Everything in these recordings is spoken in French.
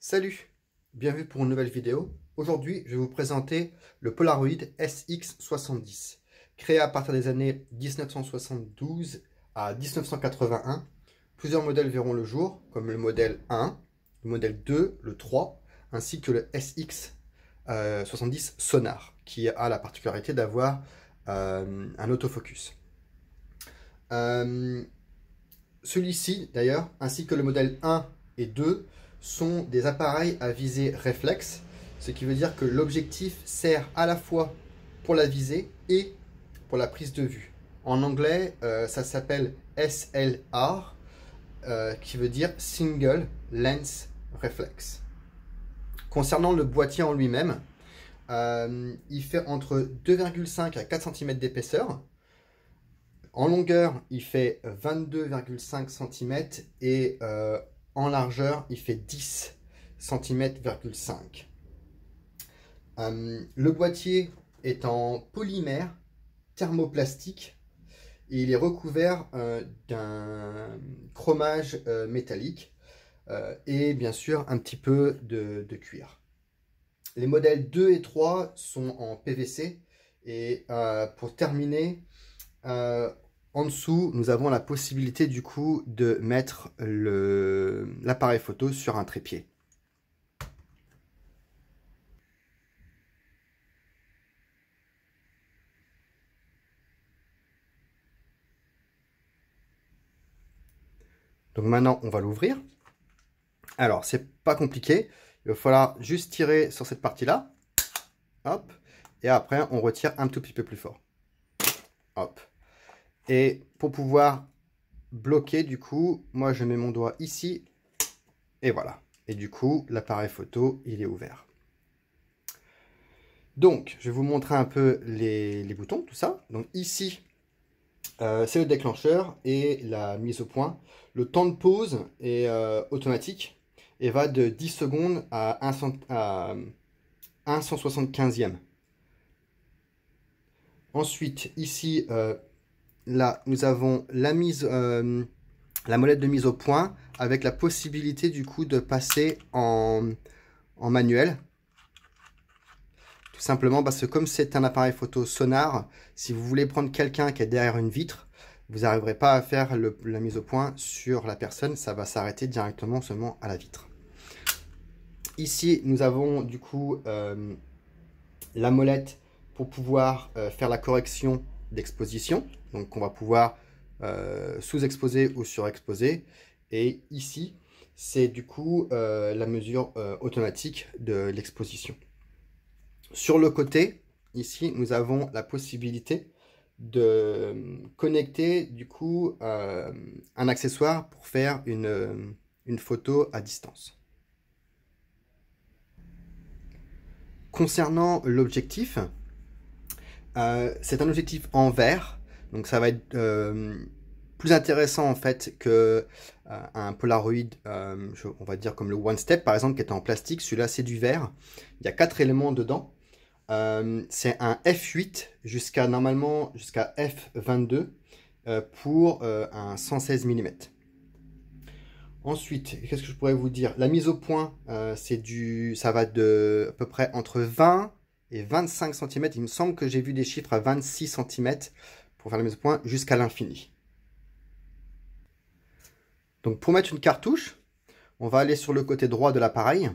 Salut, bienvenue pour une nouvelle vidéo. Aujourd'hui, je vais vous présenter le Polaroid SX70. Créé à partir des années 1972 à 1981, plusieurs modèles verront le jour, comme le modèle 1, le modèle 2, le 3, ainsi que le SX70 euh, Sonar, qui a la particularité d'avoir euh, un autofocus. Euh, celui-ci, d'ailleurs, ainsi que le modèle 1 et 2, sont des appareils à visée réflexe, ce qui veut dire que l'objectif sert à la fois pour la visée et pour la prise de vue. En anglais, euh, ça s'appelle SLR, euh, qui veut dire Single Lens Reflex. Concernant le boîtier en lui-même, euh, il fait entre 2,5 à 4 cm d'épaisseur. En longueur, il fait 22,5 cm et largeur, il fait 10 cm,5. Euh, le boîtier est en polymère thermoplastique et il est recouvert euh, d'un chromage euh, métallique euh, et bien sûr un petit peu de, de, cuir. Les modèles 2 et 3 sont en PVC et pour terminer, en dessous, nous avons la possibilité du coup de mettre l'appareil photo sur un trépied. Donc maintenant, on va l'ouvrir. Alors, c'est pas compliqué. Il va falloir juste tirer sur cette partie-là. Hop. Et après, on retire un tout petit peu plus fort. Hop. Et pour pouvoir bloquer, du coup, moi je mets mon doigt ici, et voilà. Et du coup, l'appareil photo, il est ouvert. Donc, je vais vous montrer un peu les, boutons, tout ça. Donc ici, euh, c'est le déclencheur et la mise au point. Le temps de pause est euh, automatique et va de 10 secondes à, 1, à 175e. Ensuite, ici, euh, là, nous avons euh, la molette de mise au point avec la possibilité du coup de passer en, manuel. Tout simplement parce que comme c'est un appareil photo sonar, si vous voulez prendre quelqu'un qui est derrière une vitre, vous n'arriverez pas à faire la mise au point sur la personne, ça va s'arrêter directement seulement à la vitre. Ici, nous avons du coup euh, la molette pour pouvoir euh, faire la correction d'exposition donc qu'on va pouvoir euh, sous-exposer ou surexposer. Et ici, c'est du coup euh, la mesure euh, automatique de l'exposition. Sur le côté, ici, nous avons la possibilité de connecter du coup un accessoire pour faire une, une photo à distance. Concernant l'objectif, c'est un objectif en verre donc ça va être euh, plus intéressant en fait que euh, un Polaroid, euh, on va dire comme le One Step par exemple, qui est en plastique. Celui-là, c'est du verre. Il y a quatre éléments dedans. c'est un F8 jusqu'à normalement jusqu'à F22 pour un 116 mm. Ensuite, qu'est-ce que je pourrais vous dire La mise au point, c'est du, ça va de à peu près entre 20 et 25 cm. Il me semble que j'ai vu des chiffres à 26 cm faire la mise point, jusqu'à l'infini. Donc pour mettre une cartouche, on va aller sur le côté droit de l'appareil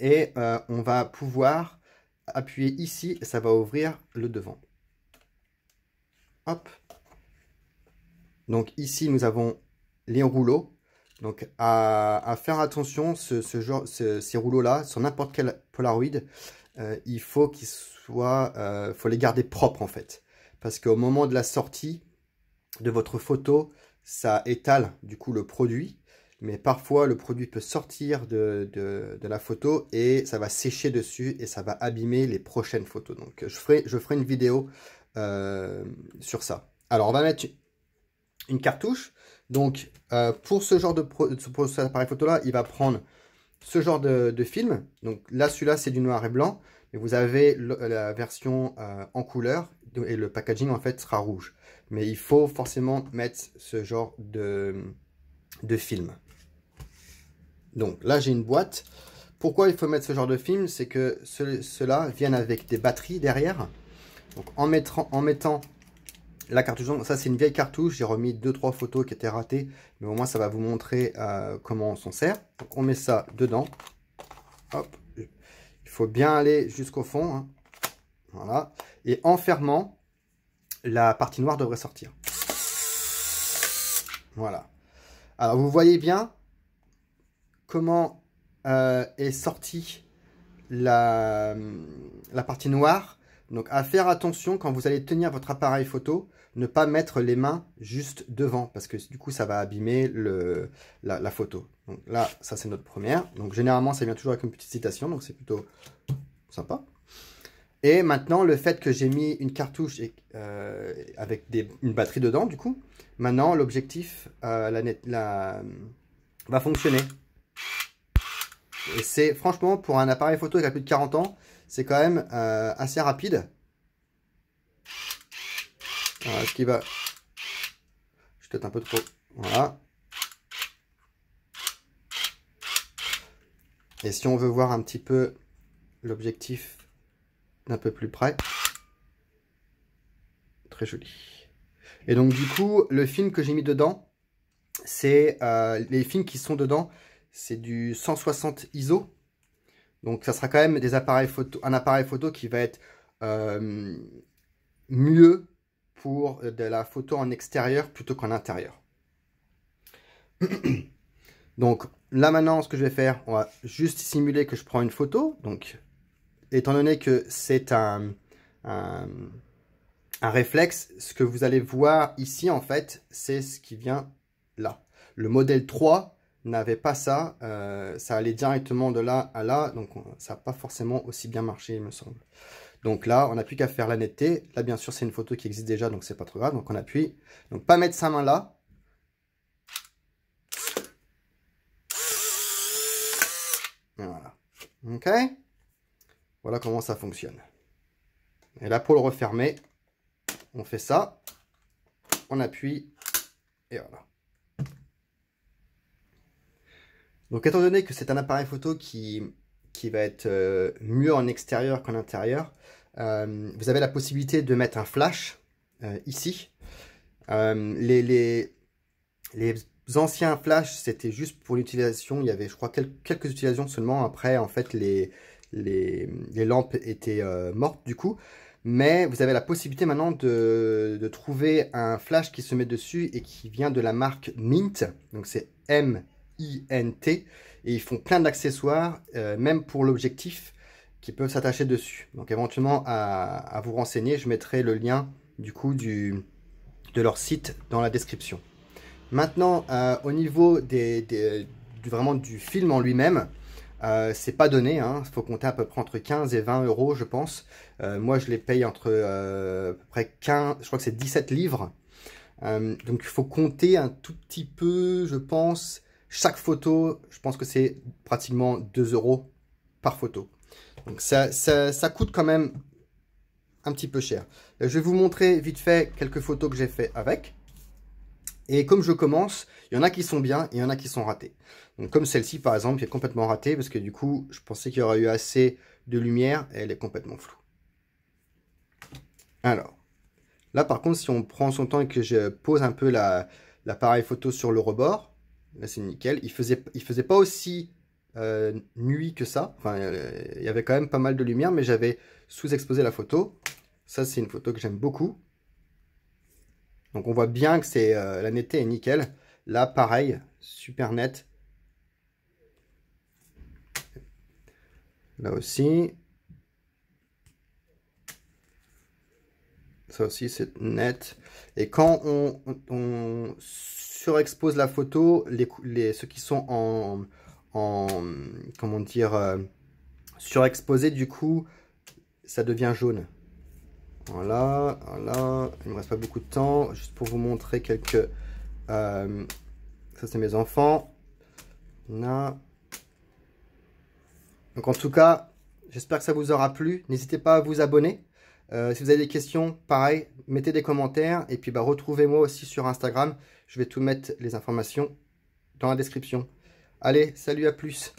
et euh, on va pouvoir appuyer ici ça va ouvrir le devant. Hop. Donc ici, nous avons les rouleaux. Donc à, faire attention, ce, genre, ces rouleaux-là, sur n'importe quel Polaroid, euh, il faut qu'ils soient, il euh, faut les garder propres en fait parce qu'au moment de la sortie de votre photo, ça étale du coup le produit. Mais parfois, le produit peut sortir de, la photo et ça va sécher dessus et ça va abîmer les prochaines photos. Donc, je ferai, je ferai une vidéo euh, sur ça. Alors, on va mettre une cartouche. Donc, euh, pour ce genre de appareil photo-là, il va prendre ce genre de, film. Donc là, celui-là, c'est du noir et blanc. Mais vous avez la version euh, en couleur et le packaging en fait sera rouge. Mais il faut forcément mettre ce genre de, de film. Donc là j'ai une boîte. Pourquoi il faut mettre ce genre de film C'est que cela ceux-là viennent avec des batteries derrière. Donc en mettant, en mettant la cartouche, ça c'est une vieille cartouche, j'ai remis deux trois photos qui étaient ratées, mais au moins ça va vous montrer euh, comment on s'en sert. Donc on met ça dedans. Hop. Il faut bien aller jusqu'au fond. Hein. Voilà. Et en fermant, la partie noire devrait sortir. Voilà. Alors vous voyez bien comment euh, est sortie la, partie noire. Donc à faire attention quand vous allez tenir votre appareil photo, ne pas mettre les mains juste devant parce que du coup ça va abîmer la, photo. Donc là, ça c'est notre première. Donc généralement ça vient toujours avec une petite citation, donc c'est plutôt sympa. Et maintenant, le fait que j'ai mis une cartouche euh, avec une batterie dedans, du coup, maintenant l'objectif euh, va fonctionner. Et c'est franchement, pour un appareil photo qui a plus de 40 ans, c'est quand même euh, assez rapide. ce qui va... Je suis peut un peu trop... Voilà. Et si on veut voir un petit peu l'objectif d'un peu plus près. Très joli. Et donc du coup, le film que j'ai mis dedans, c'est euh, les films qui sont dedans, c'est du 160 ISO. Donc ça sera quand même des appareils photo, un appareil photo qui va être euh, mieux pour euh, de la photo en extérieur plutôt qu'en intérieur. Donc là maintenant, ce que je vais faire, on va juste simuler que je prends une photo. Donc étant donné que c'est un, un, réflexe, ce que vous allez voir ici, en fait, c'est ce qui vient là. Le modèle 3 n'avait pas ça. Euh, ça allait directement de là à là. Donc, ça n'a pas forcément aussi bien marché, il me semble. Donc là, on n'a plus qu'à faire la netteté. Là, bien sûr, c'est une photo qui existe déjà, donc c'est pas trop grave. Donc, on appuie. Donc, pas mettre sa main là. Voilà. OK voilà comment ça fonctionne. Et là, pour le refermer, on fait ça, on appuie, et voilà. Donc étant donné que c'est un appareil photo qui, qui va être euh, mieux en extérieur qu'en intérieur, euh, vous avez la possibilité de mettre un flash euh, ici. Les, les, anciens flashs, c'était juste pour l'utilisation, il y avait je crois quelques utilisations seulement. Après, en fait, les, les, lampes étaient euh, mortes du coup. Mais vous avez la possibilité maintenant de, trouver un flash qui se met dessus et qui vient de la marque Mint. Donc c'est M-I-N-T. Et ils font plein d'accessoires, euh, même pour l'objectif, qui peuvent s'attacher dessus. Donc éventuellement, à, vous renseigner, je mettrai le lien du coup de leur site dans la description. Maintenant, euh, au niveau vraiment du film en lui-même, euh, c'est pas donné, il hein. faut compter à peu près entre 15 et 20 euros, je pense. Euh, moi, je les paye entre euh, à peu près 15, je crois que c'est 17 livres. donc, il faut compter un tout petit peu, je pense. Chaque photo, je pense que c'est pratiquement 2 euros par photo. Donc, ça, ça, ça, coûte quand même un petit peu cher. Je vais vous montrer vite fait quelques photos que j'ai fait avec. Et comme je commence, il y en a qui sont bien, et il y en a qui sont ratés comme celle-ci, par exemple, qui est complètement ratée, parce que du coup, je pensais qu'il y aurait eu assez de lumière, et elle est complètement floue. Alors, là par contre, si on prend son temps et que je pose un peu l'appareil photo sur le rebord, là c'est nickel. Il faisait, il faisait pas aussi euh, nuit que ça. Enfin, euh, il y avait quand même pas mal de lumière, mais j'avais sous-exposé la photo. Ça, c'est une photo que j'aime beaucoup. Donc on voit bien que c'est euh, la netteté est nickel. Là, pareil, super net. Là aussi. Ça aussi, c'est net. Et quand on, surexpose la photo, les, les, ceux qui sont en, en comment dire, euh, surexposé du coup, ça devient jaune. Voilà, voilà. Il ne me reste pas beaucoup de temps, juste pour vous montrer quelques... Euh, ça, c'est mes enfants. Là. Donc en tout cas, j'espère que ça vous aura plu. N'hésitez pas à vous abonner. Euh, si vous avez des questions, pareil, mettez des commentaires. Et puis bah, retrouvez-moi aussi sur Instagram. Je vais tout mettre les informations dans la description. Allez, salut à plus